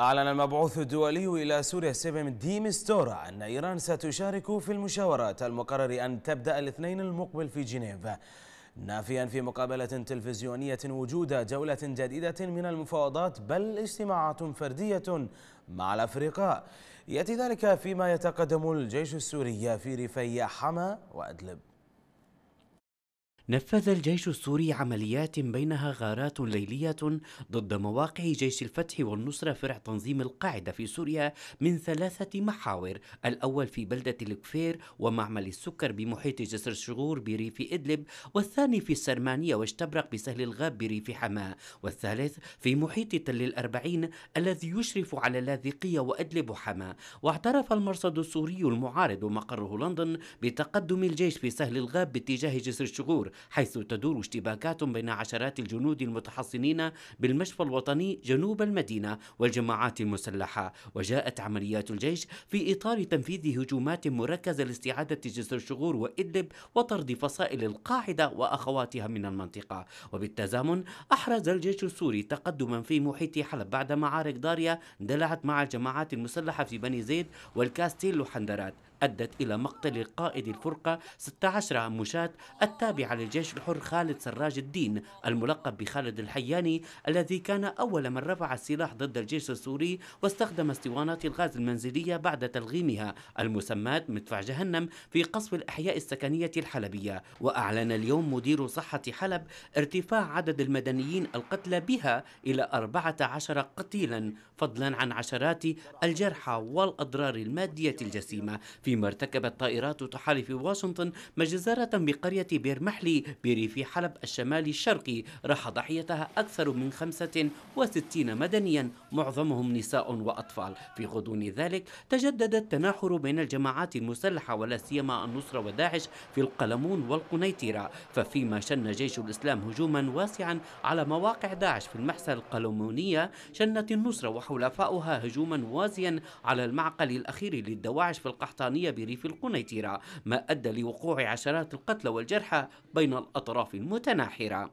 أعلن المبعوث الدولي إلى سوريا سيبم ديمستورا أن إيران ستشارك في المشاورات المقرر أن تبدأ الاثنين المقبل في جنيف نافيا في مقابلة تلفزيونية وجود جولة جديدة من المفاوضات بل اجتماعات فردية مع الأفرقاء يأتي ذلك فيما يتقدم الجيش السوري في ريفي حما وأدلب نفذ الجيش السوري عمليات بينها غارات ليلية ضد مواقع جيش الفتح والنصرة فرع تنظيم القاعدة في سوريا من ثلاثة محاور الأول في بلدة الكفير ومعمل السكر بمحيط جسر الشغور بريف إدلب والثاني في السرمانية واشتبرق بسهل الغاب بريف حماة والثالث في محيط تل الأربعين الذي يشرف على لاذقية وأدلب حماة واعترف المرصد السوري المعارض مقره لندن بتقدم الجيش في سهل الغاب باتجاه جسر الشغور حيث تدور اشتباكات بين عشرات الجنود المتحصنين بالمشفى الوطني جنوب المدينة والجماعات المسلحة وجاءت عمليات الجيش في إطار تنفيذ هجومات مركزة لاستعادة جسر الشغور وإدلب وطرد فصائل القاعدة وأخواتها من المنطقة وبالتزامن أحرز الجيش السوري تقدما في محيط حلب بعد معارك ضارية اندلعت مع الجماعات المسلحة في بني زيد والكاستيل وحندرات أدت إلى مقتل قائد الفرقة 16 مشاة التابعة لل الجيش الحر خالد سراج الدين الملقب بخالد الحياني الذي كان أول من رفع السلاح ضد الجيش السوري واستخدم اسطوانات الغاز المنزلية بعد تلغيمها المسمات مدفع جهنم في قصف الأحياء السكنية الحلبية وأعلن اليوم مدير صحة حلب ارتفاع عدد المدنيين القتلى بها إلى 14 قتيلا فضلا عن عشرات الجرحى والأضرار المادية الجسيمة فيما ارتكبت طائرات تحالف واشنطن مجزرة بقرية بيرمحلي بريف حلب الشمالي الشرقي راح ضحيتها أكثر من 65 مدنيا معظمهم نساء وأطفال في غضون ذلك تجدد التناحر بين الجماعات المسلحة ولا سيما النصرة وداعش في القلمون والقنيطرة ففيما شن جيش الإسلام هجوما واسعا على مواقع داعش في المحسة القلمونية شنت النصرة وحلفاؤها هجوما وازيا على المعقل الأخير للدواعش في القحطانية بريف القنيطرة ما أدى لوقوع عشرات القتلى والجرحى بين الأطراف المتناحرة